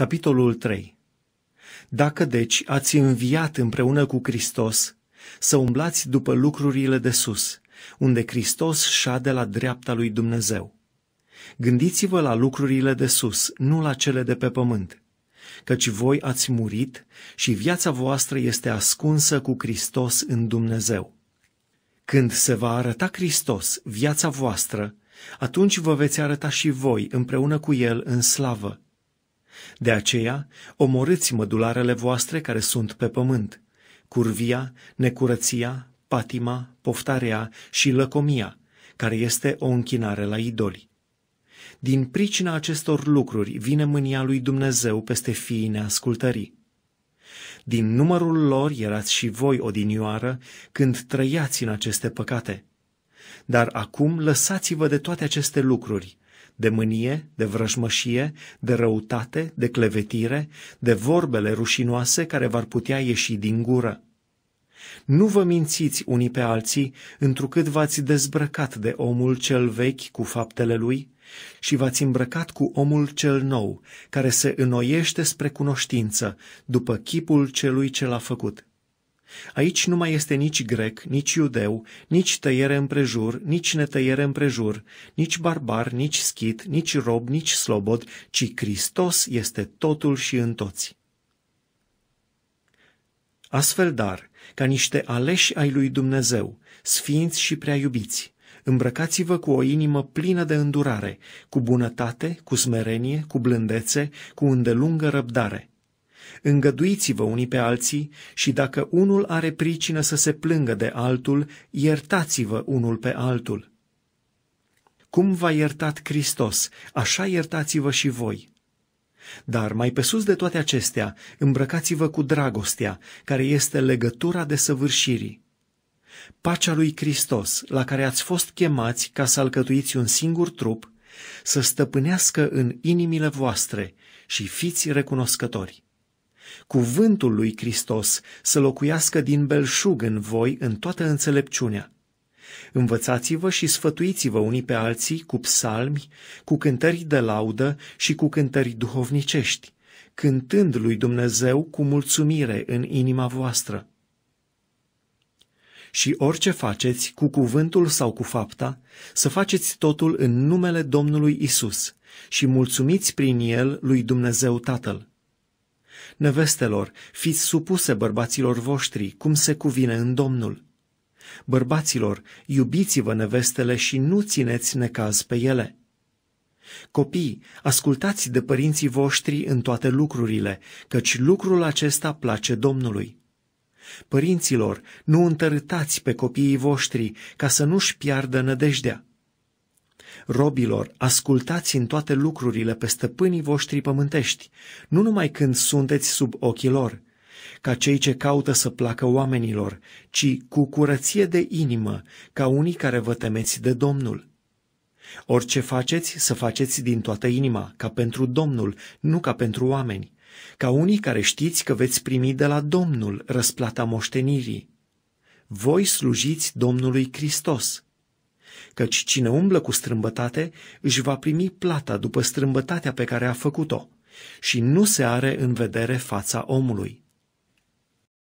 Capitolul 3 Dacă deci ați înviat împreună cu Hristos, să umblați după lucrurile de sus, unde Hristos șade la dreapta lui Dumnezeu. Gândiți-vă la lucrurile de sus, nu la cele de pe pământ, căci voi ați murit și viața voastră este ascunsă cu Hristos în Dumnezeu. Când se va arăta Hristos, viața voastră, atunci vă veți arăta și voi împreună cu El în slavă, de aceea, omorâți mădularele voastre care sunt pe pământ, curvia, necurăția, patima, poftarea și lăcomia, care este o închinare la idoli. Din pricina acestor lucruri vine mânia lui Dumnezeu peste fiii neascultării. Din numărul lor erați și voi odinioară când trăiați în aceste păcate. Dar acum lăsați-vă de toate aceste lucruri, de mânie, de vrăjmășie, de răutate, de clevetire, de vorbele rușinoase care v-ar putea ieși din gură. Nu vă mințiți unii pe alții, întrucât v-ați dezbrăcat de omul cel vechi cu faptele lui și v-ați îmbrăcat cu omul cel nou, care se înnoiește spre cunoștință, după chipul celui ce l-a făcut. Aici nu mai este nici grec, nici iudeu, nici tăiere împrejur, nici netăiere împrejur, nici barbar, nici schit, nici rob, nici slobod, ci Hristos este totul și în toți. Astfel dar, ca niște aleși ai lui Dumnezeu, sfinți și prea iubiți, îmbrăcați-vă cu o inimă plină de îndurare, cu bunătate, cu smerenie, cu blândețe, cu îndelungă răbdare, Îngăduiți-vă unii pe alții și dacă unul are pricină să se plângă de altul, iertați-vă unul pe altul. Cum v-a iertat Hristos, așa iertați-vă și voi. Dar mai pe sus de toate acestea, îmbrăcați-vă cu dragostea, care este legătura de săvârșirii. Pacea lui Hristos, la care ați fost chemați ca să alcătuiți un singur trup, să stăpânească în inimile voastre și fiți recunoscători cuvântul lui Hristos să locuiască din belșug în voi în toată înțelepciunea. Învățați-vă și sfătuiți-vă unii pe alții cu psalmi, cu cântări de laudă și cu cântări duhovnicești, cântând lui Dumnezeu cu mulțumire în inima voastră. Și orice faceți, cu cuvântul sau cu fapta, să faceți totul în numele Domnului Isus și mulțumiți prin el lui Dumnezeu Tatăl Nevestelor, fiți supuse bărbaților voștri, cum se cuvine în Domnul. Bărbaților, iubiți-vă nevestele și nu țineți necaz pe ele. Copii, ascultați de părinții voștri în toate lucrurile, căci lucrul acesta place Domnului. Părinților, nu întărâtați pe copiii voștri ca să nu-și piardă nădejdea Robilor, ascultați în toate lucrurile pe stăpânii voștri pământești, nu numai când sunteți sub ochii lor, ca cei ce caută să placă oamenilor, ci cu curăție de inimă, ca unii care vă temeți de Domnul. Orice faceți, să faceți din toată inima, ca pentru Domnul, nu ca pentru oameni, ca unii care știți că veți primi de la Domnul răsplata moștenirii. Voi slujiți Domnului Hristos căci cine umblă cu strâmbătate își va primi plata după strâmbătatea pe care a făcut-o și nu se are în vedere fața omului.